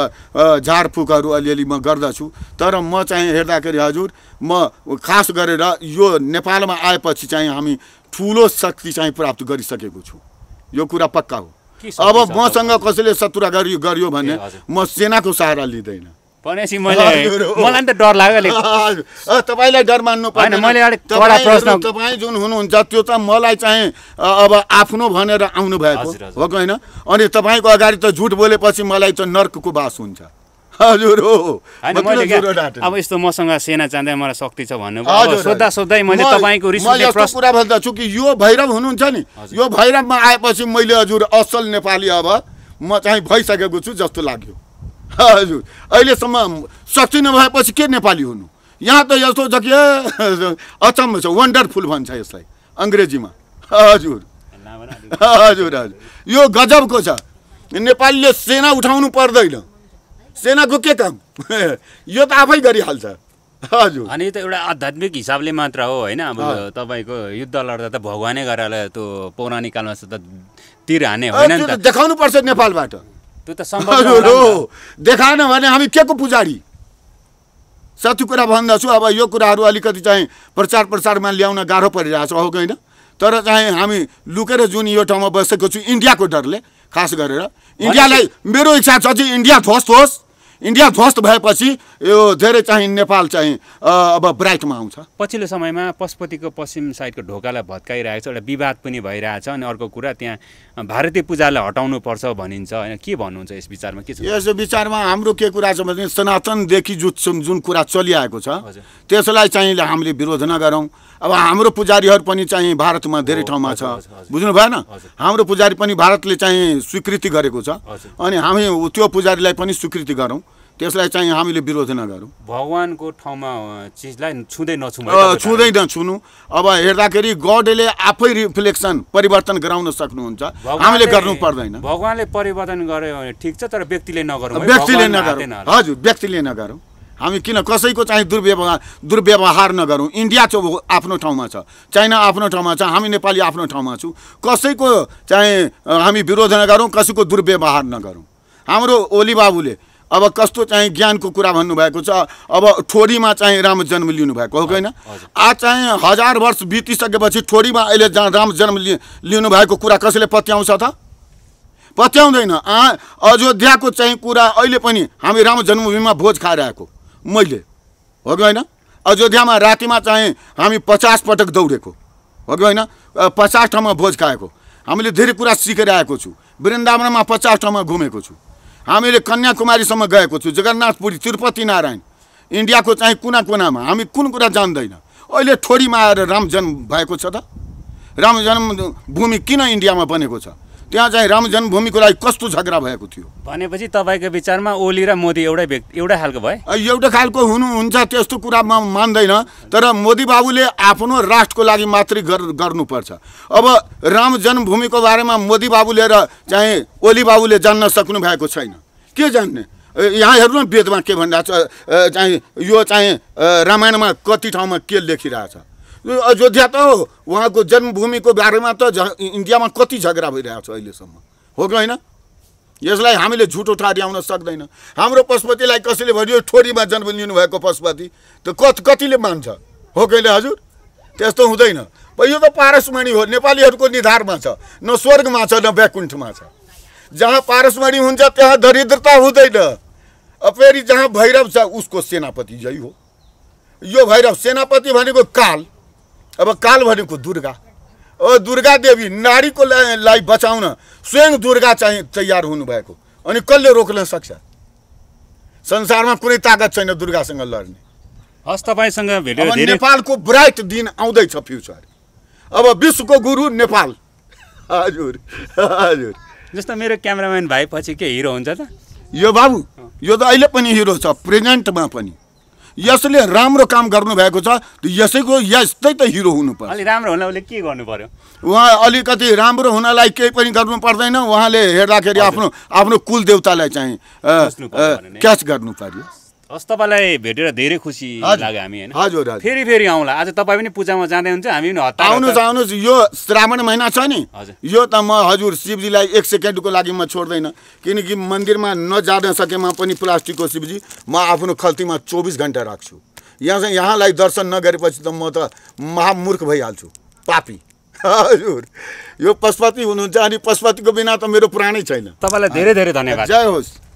झारफुकहरू अलिअलि म गर्दछु तर म चाहिँ हेर्दाखेरि हजुर म खास गरेर यो नेपालमा आएपछि चाहिँ हामी ठुलो शक्ति चाहिँ प्राप्त गरिसकेको छु यो कुरा पक्का हो अब मसँग कसैले सतुरा गरियो भने म सेनाको सहारा लिँदैन भनेपछि मैले मलाई त डर लाग्यो तपाईँलाई डर मान्नु पर्दैन मैले प्रश्न तपाईँ जुन हुनुहुन्छ त्यो त मलाई चाहिँ अब आफ्नो भनेर आउनु भएको हो कि होइन अनि तपाईँको अगाडि त झुट बोलेपछि मलाई चाहिँ नर्कको बास हुन्छ हजुर हो अब यस्तो मसँग सेना जाँदै मलाई शक्ति छ भन्नु सोद्धा सोद्धै मैले तपाईँको कुरा भन्दछु कि यो भैरव हुनुहुन्छ नि यो भैरवमा आएपछि मैले हजुर असल नेपाली अब म चाहिँ भइसकेको छु जस्तो लाग्यो हजुर अहिलेसम्म शक्ति नभएपछि के नेपाली हुनु यहाँ त यस्तो कि अचम्म छ वन्डरफुल भन्छ यसलाई अङ्ग्रेजीमा हजुर हजुर हजुर यो गजबको छ नेपालीले सेना उठाउनु पर्दैन सेनाको के काम यो त आफै गरिहाल्छ हजुर अनि त एउटा आध्यात्मिक हिसाबले मात्र हो होइन अब तपाईँको युद्ध लड्दा त भगवानै गरेर त्यो पौराणिक कालमा त तिर हाने होइन देखाउनु पर्छ नेपालबाट त्यो त देखाएन भने हामी के को पुजारी साथी कुरा भन्दछु अब यो कुराहरू अलिकति चाहिँ प्रचार प्रसारमा ल्याउन गाह्रो परिरहेको छ हो होइन तर चाहिँ हामी लुकेर जुन यो ठाउँमा बसेको छु इन्डियाको डरले खास गरेर इन्डियालाई मेरो इच्छा छ चाहिँ इन्डिया फर्स्ट होस् इन्डिया ध्वस्त भएपछि यो धेरै चाहिँ नेपाल चाहिँ अब ब्राइटमा आउँछ पछिल्लो समयमा पशुपतिको पश्चिम साइडको ढोकालाई भत्काइरहेको छ एउटा विवाद पनि भइरहेछ अनि अर्को कुरा त्यहाँ भारतीय पूजालाई हटाउनुपर्छ भनिन्छ होइन के भन्नुहुन्छ यस विचारमा के छ यस विचारमा हाम्रो के कुरा छ भने सनातनदेखि जुत्छौँ जुन कुरा चलिआएको छ त्यसलाई चाहिँ हामीले विरोध नगरौँ अब हाम्रो पुजारीहरू पनि चाहिँ भारतमा धेरै ठाउँमा छ बुझ्नु भएन हाम्रो पुजारी पनि भारतले चाहिँ स्वीकृति गरेको छ अनि हामी त्यो पुजारीलाई पनि स्वीकृति गरौँ त्यसलाई चाहिँ हामीले विरोध नगरौँ भगवान्को ठाउँमा चिजलाई छुँदै नछु छुँदै नछुनु अब हेर्दाखेरि गडले आफै रिफ्लेक्सन परिवर्तन गराउन सक्नुहुन्छ हामीले गर्नु पर्दैन भगवान्ले परिवर्तन गर्यो भने ठिक छ तर व्यक्तिले नगरौँ व्यक्तिले नगरौँ हजुर व्यक्तिले नगरौँ हामी किन कसैको चाहिँ दुर्व्यवहार दुर्व्यवहार नगरौँ इन्डिया चाहिँ आफ्नो ठाउँमा छ चाइना आफ्नो ठाउँमा छ हामी नेपाली आफ्नो ठाउँमा छौँ कसैको चाहिँ हामी विरोध नगरौँ कसैको दुर्व्यवहार नगरौँ हाम्रो ओली बाबुले अब कस्तो चाहिँ ज्ञानको कुरा भन्नुभएको छ अब ठोरीमा चाहिँ राम जन्म लिनुभएको हो होइन आज चाहिँ हजार वर्ष बितिसकेपछि ठोरीमा अहिले राम जन्म लि लिनुभएको कुरा कसैले पत्याउँछ त पत्याउँदैन आ अयोध्याको चाहिँ कुरा अहिले पनि हामी राम जन्मभूमिमा भोज खाइरहेको मैले हो कि होइन अयोध्यामा रातिमा चाहिँ हामी पचास पटक दौडेको हो कि होइन पचास ठाउँमा भोज खाएको हामीले धेरै कुरा सिकेर आएको छु वृन्दावनमा पचास ठाउँमा घुमेको छु हामीले कन्याकुमारीसम्म गएको छु जगन्नाथपुरी तिरुपति नारायण इन्डियाको चाहिँ कुना कुनामा हामी कुन कुरा जान्दैन अहिले ठोरीमा आएर राम जन्म भएको छ त राम जन्मभूमि किन इन्डियामा बनेको छ त्यहाँ चाहिँ राम जन्मभूमिको लागि कस्तो झगडा भएको थियो भनेपछि तपाईँको विचारमा ओली र मोदी एउटै व्यक्ति एउटै खालको भए एउटै खालको हुनुहुन्छ त्यस्तो कुरा म मान्दैन तर मोदी बाबुले आफ्नो राष्ट्रको लागि मात्रै गर्नुपर्छ अब राम जन्मभूमिको बारेमा मोदी बाबुले र चाहिँ ओली बाबुले जान्न सक्नु भएको छैन के जान्ने यहाँ हेर्नु वेदमा के भनिरहेको छ चाहिँ यो चाहिँ रामायणमा कति ठाउँमा के लेखिरहेछ अयोध्या त हो उहाँको जन्मभूमिको बारेमा त इन्डियामा कति झगडा भइरहेको छ अहिलेसम्म हो कि होइन यसलाई हामीले झुटो आउन सक्दैन हाम्रो पशुपतिलाई कसैले भन्यो ठोरीमा जन्म लिनुभएको पशुपति त कत कतिले मान्छ हो कहिले हजुर त्यस्तो हुँदैन यो त पारसमणि हो नेपालीहरूको निधारमा छ न स्वर्गमा छ न वैकुण्ठमा छ जहाँ पारसमणि हुन्छ त्यहाँ दरिद्रता हुँदैन फेरि जहाँ भैरव छ उसको सेनापति जय हो यो भैरव सेनापति भनेको काल अब काल भनेको दुर्गा ओ दुर्गा देवी नारीको लाई बचाउन स्वयं दुर्गा चाहिँ तयार हुनुभएको अनि कसले रोक्न सक्छ संसारमा कुनै ताकत छैन दुर्गासँग लड्ने हस् तपाईँसँग भेटेर नेपालको ब्राइट दिन आउँदैछ फ्युचर अब विश्वको गुरु नेपाल हजुर हजुर जस्तो मेरो क्यामराम्यान भाइ पछि के हिरो हुन्छ त यो बाबु यो त अहिले पनि हिरो छ प्रेजेन्टमा पनि यसले राम्रो काम गर्नुभएको छ यसैको यस्तै त हिरो हुनु हुनुपर्छ अलि राम्रो हुनाले के गर्नु पर्यो उहाँ अलिकति राम्रो हुनलाई केही पनि गर्नु पर्दैन उहाँले हेर्दाखेरि आफ्नो आफ्नो कुलदेवतालाई चाहिँ क्याच गर्नु पर्यो हस् तपाईँलाई भेटेर धेरै खुसी लाग्यो हामी होइन हजुर फेरि फेरि आउँला आज तपाईँ पनि पूजामा जाँदै हुन्छ हामी पनि हतार आउनुहोस् आउनुहोस् यो श्रावण महिना छ नि हजुर यो त म हजुर शिवजीलाई एक सेकेन्डको लागि म छोड्दैन किनकि मन्दिरमा नजान सकेमा पनि प्लास्टिकको शिवजी म आफ्नो खल्तीमा चौबिस घन्टा राख्छु यहाँ चाहिँ यहाँलाई दर्शन नगरेपछि त म त महामूर्ख भइहाल्छु पापी हजुर यो पशुपति हुनुहुन्छ अनि पशुपतिको बिना त मेरो पुरानै छैन तपाईँलाई धेरै धेरै धन्यवाद जय होस्